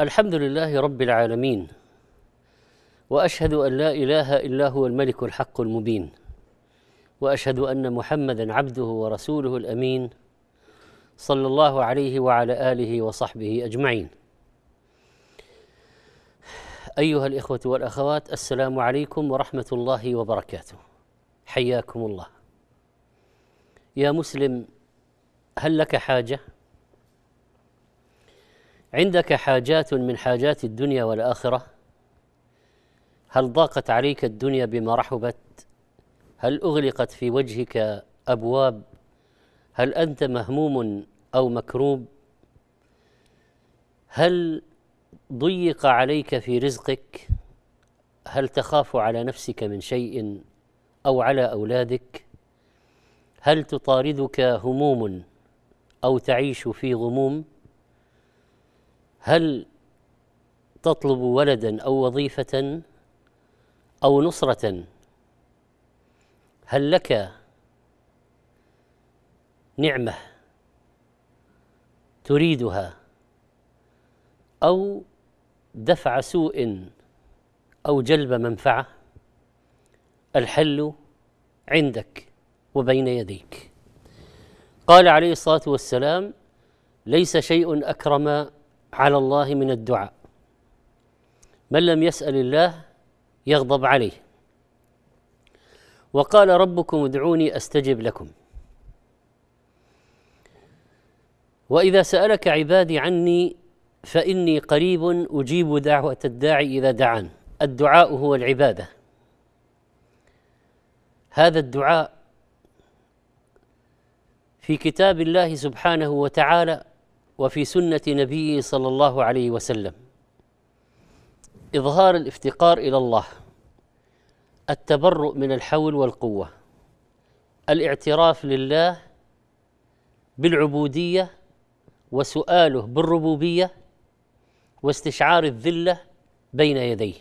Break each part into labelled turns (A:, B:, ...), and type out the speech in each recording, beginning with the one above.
A: الحمد لله رب العالمين واشهد ان لا اله الا هو الملك الحق المبين واشهد ان محمدا عبده ورسوله الامين صلى الله عليه وعلى اله وصحبه اجمعين ايها الاخوه والاخوات السلام عليكم ورحمه الله وبركاته حياكم الله يا مسلم هل لك حاجه عندك حاجات من حاجات الدنيا والاخره هل ضاقت عليك الدنيا بما رحبت هل اغلقت في وجهك ابواب هل انت مهموم او مكروب هل ضيق عليك في رزقك هل تخاف على نفسك من شيء او على اولادك هل تطاردك هموم او تعيش في غموم هل تطلب ولدا او وظيفه او نصره هل لك نعمه تريدها او دفع سوء او جلب منفعه الحل عندك وبين يديك قال عليه الصلاه والسلام ليس شيء اكرم على الله من الدعاء من لم يسال الله يغضب عليه وقال ربكم ادعوني استجب لكم واذا سالك عبادي عني فاني قريب اجيب دعوه الداعي اذا دعان الدعاء هو العباده هذا الدعاء في كتاب الله سبحانه وتعالى وفي سنه نبيه صلى الله عليه وسلم اظهار الافتقار الى الله التبرؤ من الحول والقوه الاعتراف لله بالعبوديه وسؤاله بالربوبيه واستشعار الذله بين يديه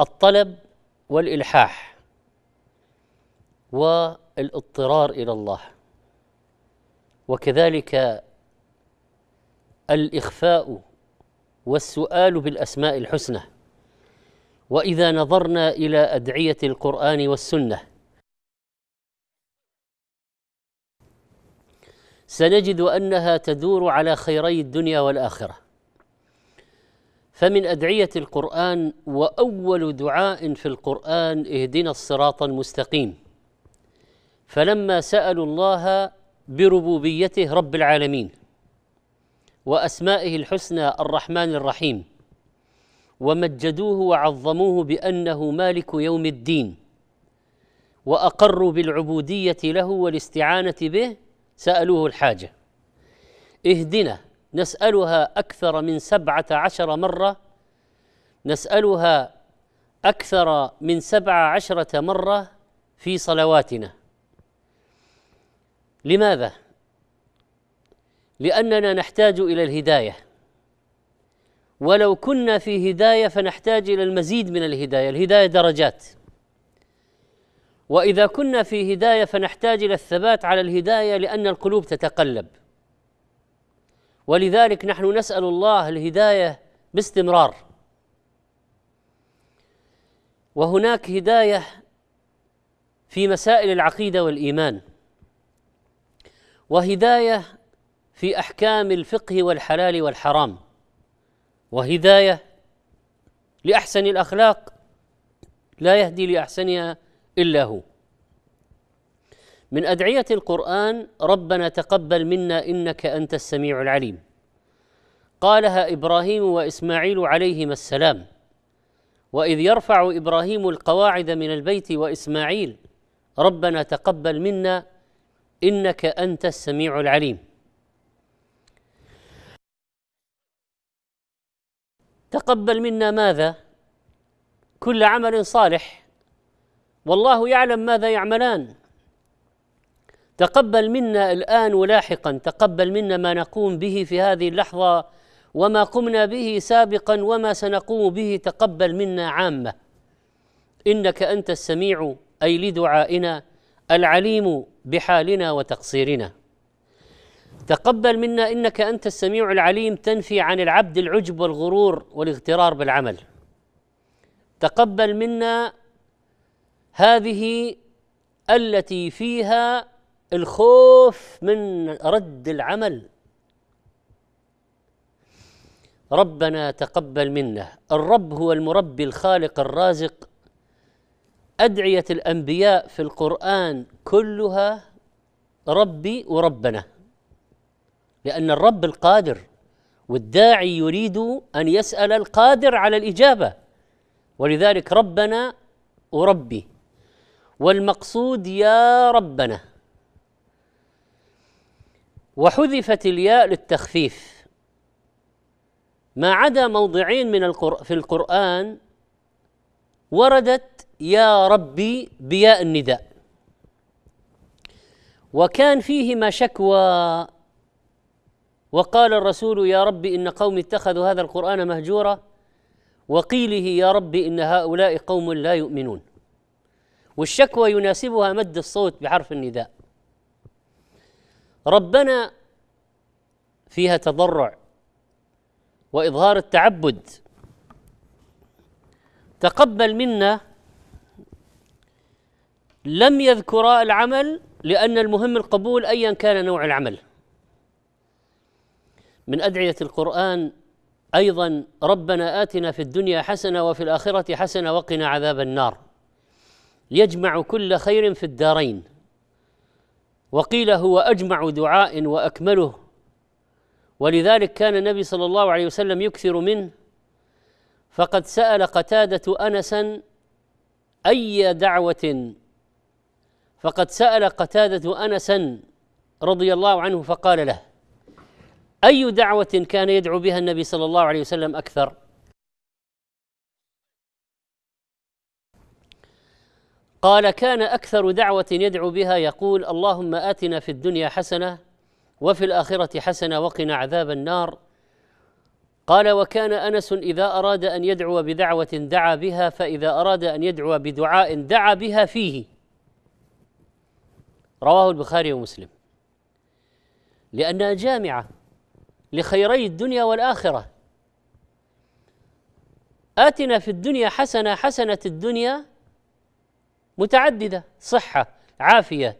A: الطلب والالحاح والاضطرار الى الله وكذلك الإخفاء والسؤال بالأسماء الحسنى وإذا نظرنا إلى أدعية القرآن والسنة سنجد أنها تدور على خيري الدنيا والآخرة فمن أدعية القرآن وأول دعاء في القرآن اهدنا الصراط المستقيم فلما سألوا الله بربوبيته رب العالمين واسمائه الحسنى الرحمن الرحيم ومجدوه وعظموه بانه مالك يوم الدين واقروا بالعبوديه له والاستعانه به سالوه الحاجه اهدنا نسالها اكثر من سبعه عشر مره نسالها اكثر من سبعه عشره مره في صلواتنا لماذا لاننا نحتاج الى الهدايه ولو كنا في هدايه فنحتاج الى المزيد من الهدايه الهدايه درجات واذا كنا في هدايه فنحتاج الى الثبات على الهدايه لان القلوب تتقلب ولذلك نحن نسال الله الهدايه باستمرار وهناك هدايه في مسائل العقيده والايمان وهدايه في احكام الفقه والحلال والحرام وهدايه لاحسن الاخلاق لا يهدي لاحسنها الا هو من ادعيه القران ربنا تقبل منا انك انت السميع العليم قالها ابراهيم واسماعيل عليهما السلام واذ يرفع ابراهيم القواعد من البيت واسماعيل ربنا تقبل منا انك انت السميع العليم تقبل منا ماذا كل عمل صالح والله يعلم ماذا يعملان تقبل منا الان ولاحقا تقبل منا ما نقوم به في هذه اللحظه وما قمنا به سابقا وما سنقوم به تقبل منا عامه انك انت السميع اي لدعائنا العليم بحالنا وتقصيرنا تقبل منا انك انت السميع العليم تنفي عن العبد العجب والغرور والاغترار بالعمل تقبل منا هذه التي فيها الخوف من رد العمل ربنا تقبل منا الرب هو المربي الخالق الرازق ادعيه الانبياء في القران كلها ربي وربنا لأن الرب القادر والداعي يريد أن يسأل القادر على الإجابة ولذلك ربنا وربي والمقصود يا ربنا وحذفت الياء للتخفيف ما عدا موضعين من القر... في القرآن وردت يا ربي بياء النداء وكان فيهما شكوى وقال الرسول يا رب ان قوم اتخذوا هذا القران مهجورا وقيله يا رب ان هؤلاء قوم لا يؤمنون والشكوى يناسبها مد الصوت بحرف النداء ربنا فيها تضرع واظهار التعبد تقبل منا لم يذكرا العمل لان المهم القبول ايا كان نوع العمل من ادعيه القران ايضا ربنا اتنا في الدنيا حسنه وفي الاخره حسنه وقنا عذاب النار يجمع كل خير في الدارين وقيل هو اجمع دعاء واكمله ولذلك كان النبي صلى الله عليه وسلم يكثر منه فقد سال قتاده انسا اي دعوه فقد سال قتاده انسا رضي الله عنه فقال له اي دعوه كان يدعو بها النبي صلى الله عليه وسلم اكثر قال كان اكثر دعوه يدعو بها يقول اللهم اتنا في الدنيا حسنه وفي الاخره حسنه وقنا عذاب النار قال وكان انس اذا اراد ان يدعو بدعوه دعا بها فاذا اراد ان يدعو بدعاء دعا بها فيه رواه البخاري ومسلم لانها جامعه لخيري الدنيا والاخره اتنا في الدنيا حسنه حسنه الدنيا متعدده صحه عافيه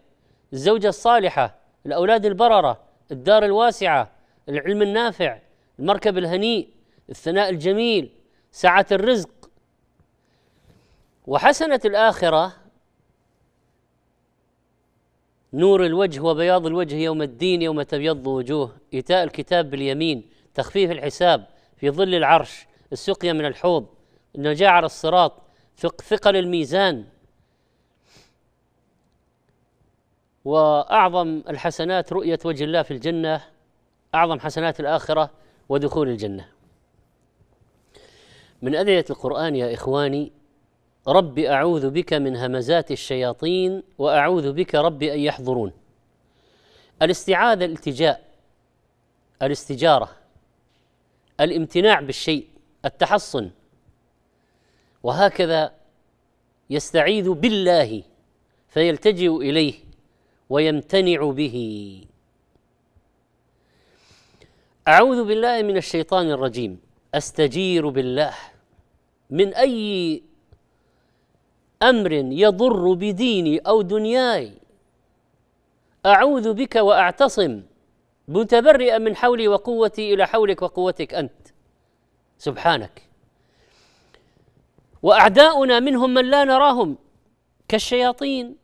A: الزوجه الصالحه الاولاد البرره الدار الواسعه العلم النافع المركب الهنيء الثناء الجميل سعه الرزق وحسنه الاخره نور الوجه وبياض الوجه يوم الدين يوم تبيض وجوه إيتاء الكتاب باليمين تخفيف الحساب في ظل العرش السقيا من الحوض النجاة على الصراط ثقل الميزان وأعظم الحسنات رؤية وجه الله في الجنة أعظم حسنات الآخرة ودخول الجنة من أدعية القرآن يا إخواني رب اعوذ بك من همزات الشياطين واعوذ بك رب ان يحضرون الاستعاذه الالتجاء الاستجاره الامتناع بالشيء التحصن وهكذا يستعيذ بالله فيلتجئ اليه ويمتنع به اعوذ بالله من الشيطان الرجيم استجير بالله من اي امر يضر بديني او دنياي اعوذ بك واعتصم متبرئا من حولي وقوتي الى حولك وقوتك انت سبحانك واعداؤنا منهم من لا نراهم كالشياطين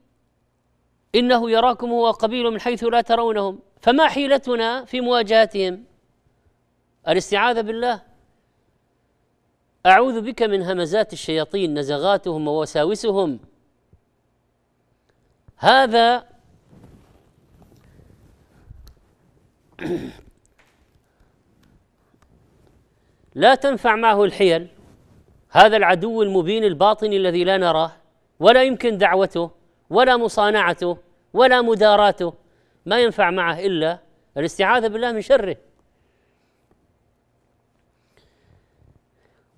A: انه يراكم هو قبيل من حيث لا ترونهم فما حيلتنا في مواجهتهم الاستعاذه بالله اعوذ بك من همزات الشياطين نزغاتهم ووساوسهم هذا لا تنفع معه الحيل هذا العدو المبين الباطن الذي لا نراه ولا يمكن دعوته ولا مصانعته ولا مداراته ما ينفع معه الا الاستعاذه بالله من شره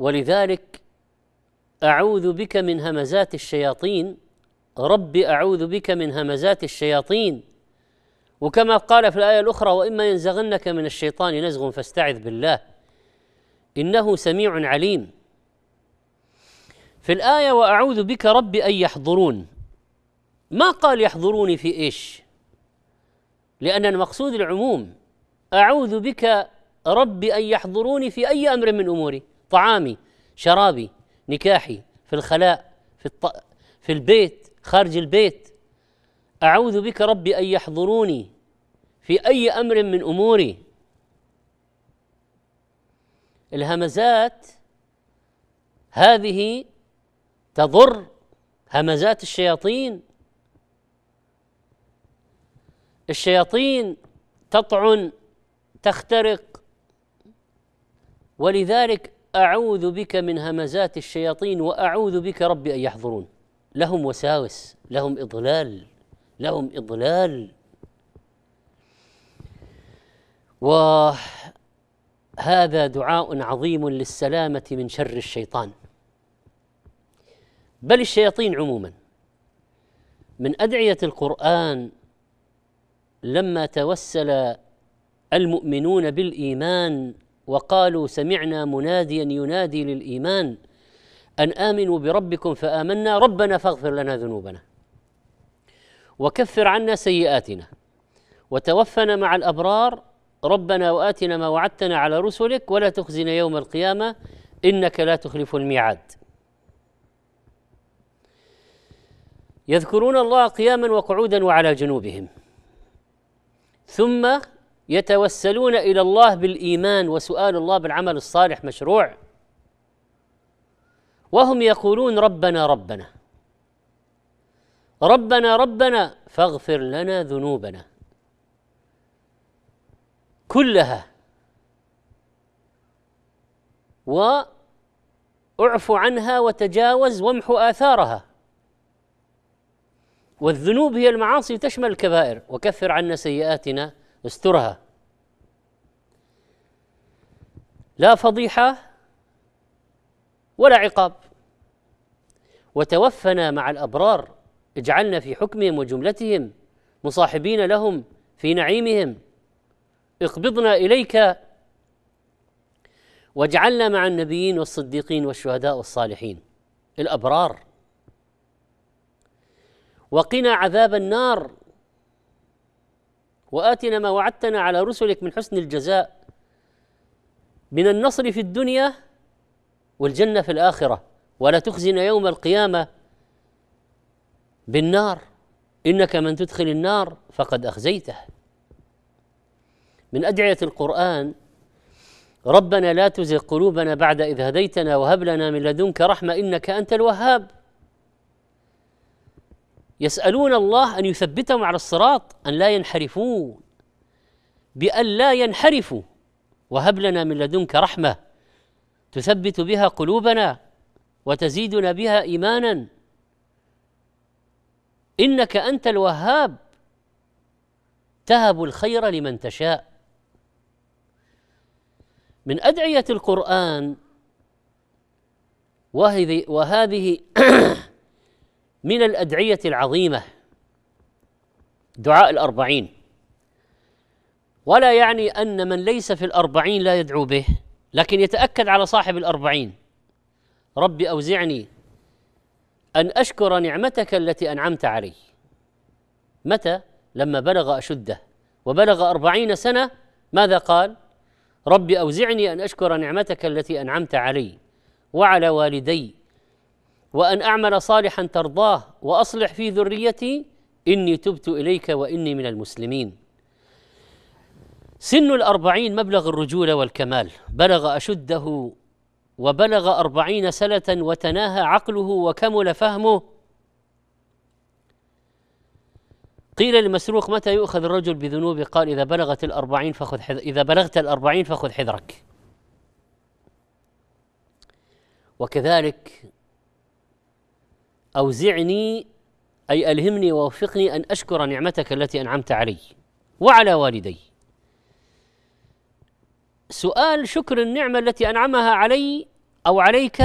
A: ولذلك اعوذ بك من همزات الشياطين رب اعوذ بك من همزات الشياطين وكما قال في الايه الاخرى واما ينزغنك من الشيطان نزغ فاستعذ بالله انه سميع عليم في الايه واعوذ بك رب ان يحضرون ما قال يحضروني في ايش لان المقصود العموم اعوذ بك رب ان يحضروني في اي امر من اموري طعامي شرابي نكاحي في الخلاء في, الط... في البيت خارج البيت أعوذ بك ربي أن يحضروني في أي أمر من أموري الهمزات هذه تضر همزات الشياطين الشياطين تطعن تخترق ولذلك أعوذ بك من همزات الشياطين وأعوذ بك رب أن يحضرون لهم وساوس لهم إضلال لهم إضلال وهذا دعاء عظيم للسلامة من شر الشيطان بل الشياطين عموما من أدعية القرآن لما توسل المؤمنون بالإيمان وقالوا سمعنا مناديا ينادي للايمان ان امنوا بربكم فامنا ربنا فاغفر لنا ذنوبنا وكفر عنا سيئاتنا وتوفنا مع الابرار ربنا واتنا ما وعدتنا على رسلك ولا تخزنا يوم القيامه انك لا تخلف الميعاد يذكرون الله قياما وقعودا وعلى جنوبهم ثم يتوسلون الى الله بالايمان وسؤال الله بالعمل الصالح مشروع وهم يقولون ربنا ربنا ربنا ربنا فاغفر لنا ذنوبنا كلها واعف عنها وتجاوز وامحو اثارها والذنوب هي المعاصي تشمل الكبائر وكفر عنا سيئاتنا استرها لا فضيحة ولا عقاب وتوفنا مع الأبرار اجعلنا في حكمهم وجملتهم مصاحبين لهم في نعيمهم اقبضنا إليك واجعلنا مع النبيين والصديقين والشهداء والصالحين الأبرار وقنا عذاب النار واتنا ما وعدتنا على رسلك من حسن الجزاء من النصر في الدنيا والجنه في الاخره ولا تخزنا يوم القيامه بالنار انك من تدخل النار فقد اخزيته من ادعيه القران ربنا لا تزغ قلوبنا بعد اذ هديتنا وهب لنا من لدنك رحمه انك انت الوهاب يسألون الله أن يثبتهم على الصراط أن لا ينحرفون بأن لا ينحرفوا وهب لنا من لدنك رحمة تثبت بها قلوبنا وتزيدنا بها إيمانا إنك أنت الوهاب تهب الخير لمن تشاء من أدعية القرآن وهذه من الأدعية العظيمة دعاء الأربعين ولا يعني أن من ليس في الأربعين لا يدعو به لكن يتأكد على صاحب الأربعين رب أوزعني أن أشكر نعمتك التي أنعمت علي متى؟ لما بلغ أشده وبلغ أربعين سنة ماذا قال؟ رب أوزعني أن أشكر نعمتك التي أنعمت علي وعلى والدي وأن أعمل صالحا ترضاه وأصلح في ذريتي إني تبت إليك وإني من المسلمين سن الأربعين مبلغ الرجولة والكمال بلغ أشده وبلغ أربعين سنة وتناهى عقله وكمل فهمه قيل لمسروق متى يؤخذ الرجل بذنوبه قال إذا بلغت الأربعين فخذ حذ... إذا بلغت الأربعين فخذ حذرك وكذلك أوزعني أي ألهمني ووفقني أن أشكر نعمتك التي أنعمت علي وعلى والدي سؤال شكر النعمة التي أنعمها علي أو عليك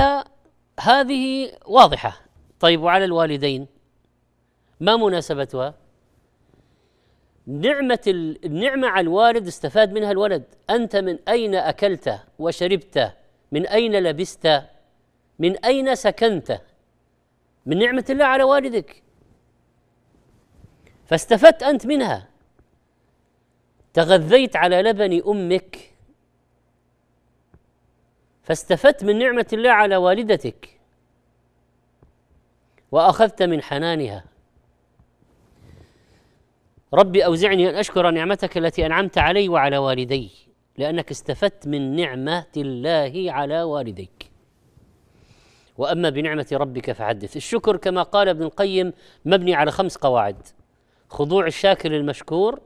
A: هذه واضحة طيب وعلى الوالدين ما مناسبتها نعمة النعمة على الوالد استفاد منها الولد أنت من أين أكلت وشربت من أين لبست من أين سكنت من نعمة الله على والدك فاستفدت أنت منها تغذيت على لبن أمك فاستفدت من نعمة الله على والدتك وأخذت من حنانها ربي أوزعني أن أشكر نعمتك التي أنعمت علي وعلى والدي لأنك استفدت من نعمة الله على والديك واما بنعمه ربك فحدث الشكر كما قال ابن القيم مبني على خمس قواعد خضوع الشاكر للمشكور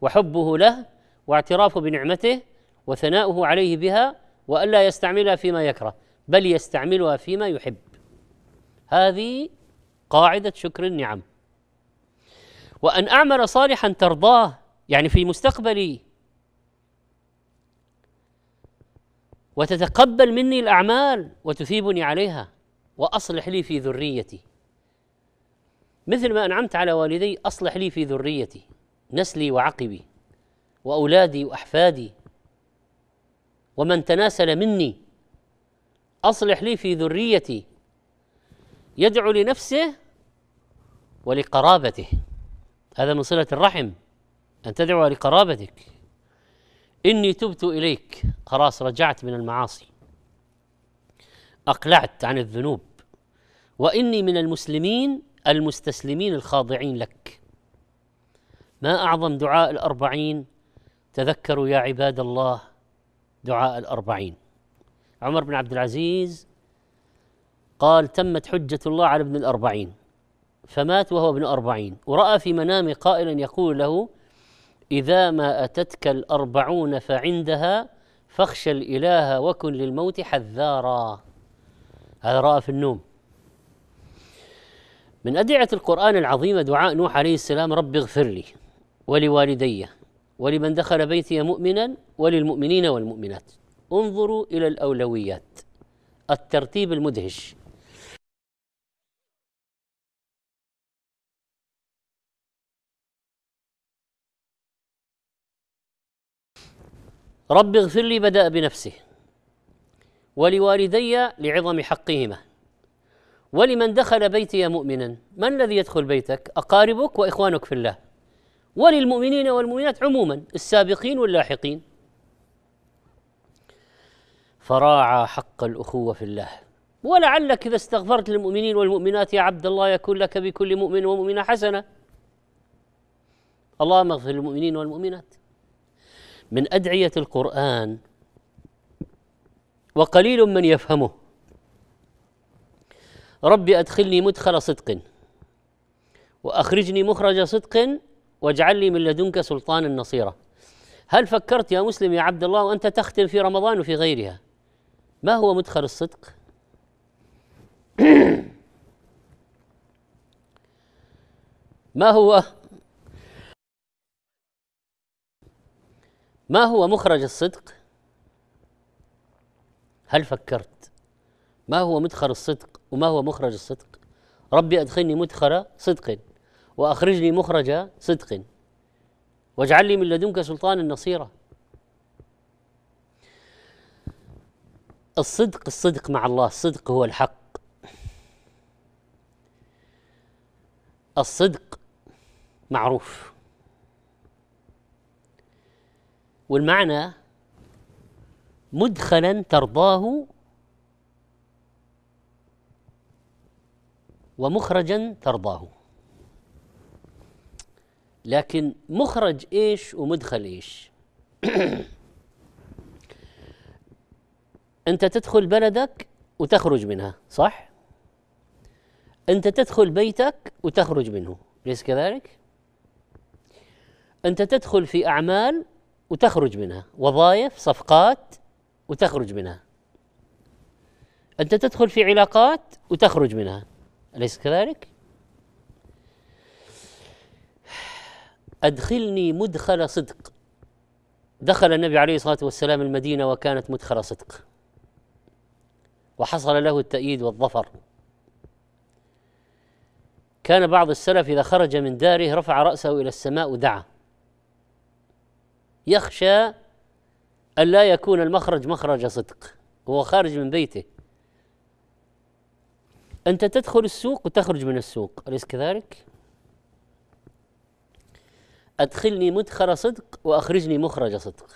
A: وحبه له واعترافه بنعمته وثناؤه عليه بها والا يستعملها فيما يكره بل يستعملها فيما يحب هذه قاعده شكر النعم وان اعمل صالحا ترضاه يعني في مستقبلي وتتقبل مني الاعمال وتثيبني عليها واصلح لي في ذريتي مثل ما انعمت على والدي اصلح لي في ذريتي نسلي وعقبي واولادي واحفادي ومن تناسل مني اصلح لي في ذريتي يدعو لنفسه ولقرابته هذا من صله الرحم ان تدعو لقرابتك إني تبت إليك خلاص رجعت من المعاصي أقلعت عن الذنوب وإني من المسلمين المستسلمين الخاضعين لك ما أعظم دعاء الأربعين تذكروا يا عباد الله دعاء الأربعين عمر بن عبد العزيز قال تمت حجة الله على ابن الأربعين فمات وهو ابن أربعين ورأى في منامه قائلا يقول له إذا ما أتتك الأربعون فعندها فاخشى الإله وكن للموت حذارا هذا رأى في النوم من أدعية القرآن العظيمة دعاء نوح عليه السلام رب اغفر لي ولوالدي ولمن دخل بيتي مؤمنا وللمؤمنين والمؤمنات انظروا إلى الأولويات الترتيب المدهش رب اغفر لي بدأ بنفسه ولوالدي لعظم حقهما ولمن دخل بيتي مؤمنا من الذي يدخل بيتك أقاربك وإخوانك في الله وللمؤمنين والمؤمنات عموما السابقين واللاحقين فراعى حق الأخوة في الله ولعلك إذا استغفرت للمؤمنين والمؤمنات يا عبد الله يكون لك بكل مؤمن ومؤمنة حسنة اللهم اغفر للمؤمنين والمؤمنات من ادعيه القران وقليل من يفهمه ربي ادخلني مدخل صدق واخرجني مخرج صدق واجعل لي من لدنك سلطانا نصيرا هل فكرت يا مسلم يا عبد الله وانت تختم في رمضان وفي غيرها ما هو مدخل الصدق ما هو ما هو مخرج الصدق هل فكرت ما هو مدخل الصدق وما هو مخرج الصدق ربي أدخلني مدخل صدق وأخرجني مخرج صدق واجعل لي من لدنك سلطانا نصيرا الصدق الصدق مع الله الصدق هو الحق الصدق معروف والمعنى مدخلا ترضاه ومخرجا ترضاه لكن مخرج ايش ومدخل ايش انت تدخل بلدك وتخرج منها صح انت تدخل بيتك وتخرج منه اليس كذلك انت تدخل في اعمال وتخرج منها وظائف صفقات وتخرج منها أنت تدخل في علاقات وتخرج منها أليس كذلك؟ أدخلني مدخل صدق دخل النبي عليه الصلاة والسلام المدينة وكانت مدخل صدق وحصل له التأييد والظفر كان بعض السلف إذا خرج من داره رفع رأسه إلى السماء ودعا يخشى أن لا يكون المخرج مخرج صدق هو خارج من بيته أنت تدخل السوق وتخرج من السوق أليس كذلك؟ أدخلني مدخل صدق وأخرجني مخرج صدق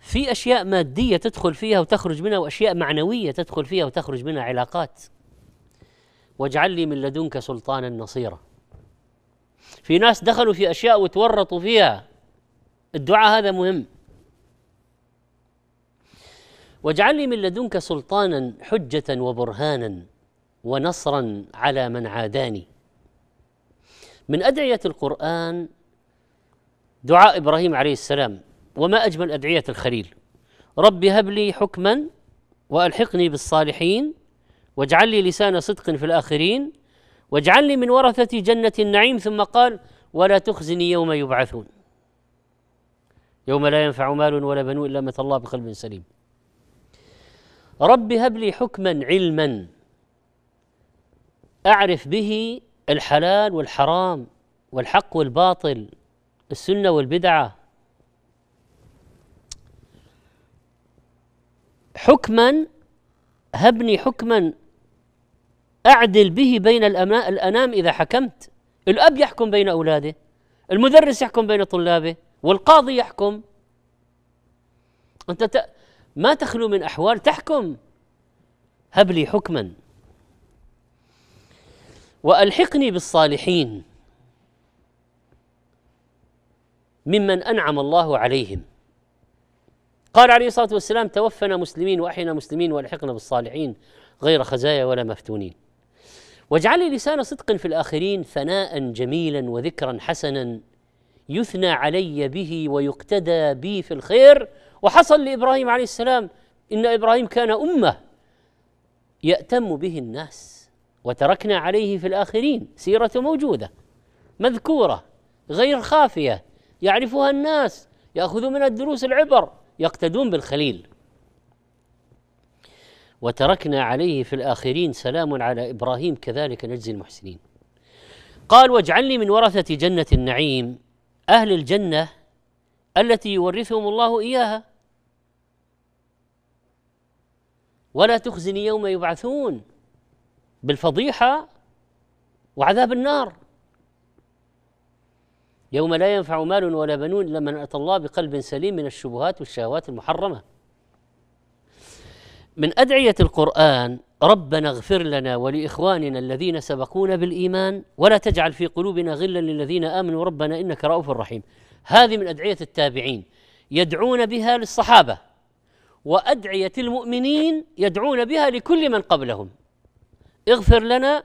A: في أشياء مادية تدخل فيها وتخرج منها وأشياء معنوية تدخل فيها وتخرج منها علاقات واجعل لي من لدنك سلطانا نصيرا في ناس دخلوا في اشياء وتورطوا فيها الدعاء هذا مهم واجعل لي من لدنك سلطانا حجة وبرهانا ونصرا على من عاداني من أدعية القرآن دعاء إبراهيم عليه السلام وما أجمل أدعية الخليل رب هب لي حكما وألحقني بالصالحين واجعل لي لسان صدق في الآخرين واجعلني من ورثة جنة النعيم ثم قال ولا تخزني يوم يبعثون يوم لا ينفع مال ولا بنون إلا متى الله بقلب سليم رب هب لي حكما علما أعرف به الحلال والحرام والحق والباطل السنة والبدعة حكما هبني حكما أعدل به بين الأنام إذا حكمت الأب يحكم بين أولاده المدرس يحكم بين طلابه والقاضي يحكم أنت ما تخلو من أحوال تحكم هب لي حكما وألحقني بالصالحين ممن أنعم الله عليهم قال عليه الصلاة والسلام توفنا مسلمين وأحينا مسلمين وألحقنا بالصالحين غير خزايا ولا مفتونين واجعل لسان صدق في الآخرين ثناء جميلا وذكرا حسنا يثنى علي به ويقتدى بي في الخير وحصل لإبراهيم عليه السلام إن إبراهيم كان أمة يأتم به الناس وتركنا عليه في الآخرين سيرة موجودة مذكورة غير خافية يعرفها الناس يأخذوا من الدروس العبر يقتدون بالخليل وتركنا عليه في الآخرين سلام على إبراهيم كذلك نجزي المحسنين قال واجعلني من ورثة جنة النعيم أهل الجنة التي يورثهم الله إياها ولا تخزني يوم يبعثون بالفضيحة وعذاب النار يوم لا ينفع مال ولا بنون إلا من أتى الله بقلب سليم من الشبهات والشهوات المحرمة من أدعية القرآن ربنا اغفر لنا ولاخواننا الذين سبقونا بالايمان ولا تجعل في قلوبنا غلا للذين امنوا ربنا انك رؤوف رحيم. هذه من ادعيه التابعين يدعون بها للصحابه وادعيه المؤمنين يدعون بها لكل من قبلهم. اغفر لنا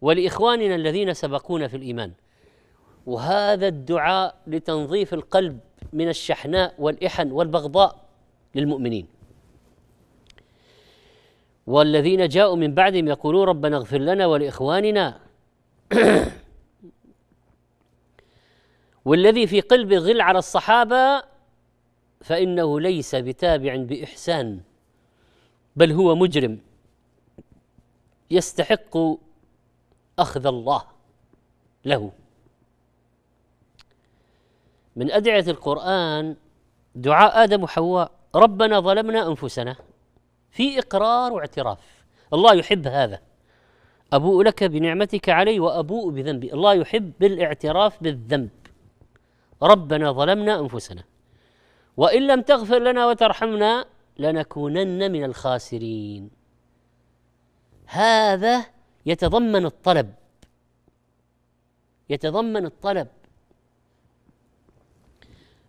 A: ولاخواننا الذين سبقونا في الايمان. وهذا الدعاء لتنظيف القلب من الشحناء والاحن والبغضاء للمؤمنين. والذين جاءوا من بعدهم يقولون ربنا اغفر لنا ولاخواننا والذي في قلبه غل على الصحابه فانه ليس بتابع باحسان بل هو مجرم يستحق اخذ الله له من ادعيه القران دعاء ادم وحواء ربنا ظلمنا انفسنا في إقرار واعتراف الله يحب هذا أبوء لك بنعمتك علي وأبوء بذنبي الله يحب بالاعتراف بالذنب ربنا ظلمنا أنفسنا وإن لم تغفر لنا وترحمنا لنكونن من الخاسرين هذا يتضمن الطلب يتضمن الطلب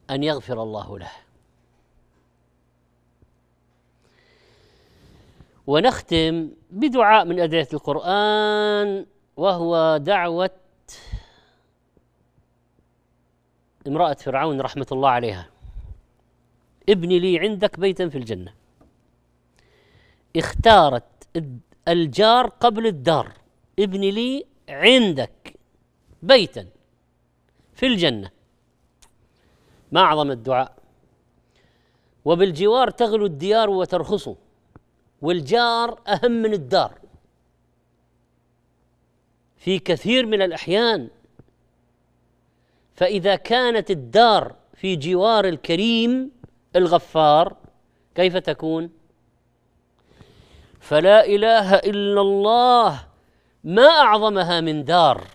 A: ان يغفر الله له ونختم بدعاء من أدعية القرآن وهو دعوة امرأة فرعون رحمة الله عليها ابن لي عندك بيتا في الجنة اختارت الجار قبل الدار ابن لي عندك بيتا في الجنة ما أعظم الدعاء وبالجوار تغلو الديار وترخصه والجار اهم من الدار في كثير من الاحيان فاذا كانت الدار في جوار الكريم الغفار كيف تكون فلا اله الا الله ما اعظمها من دار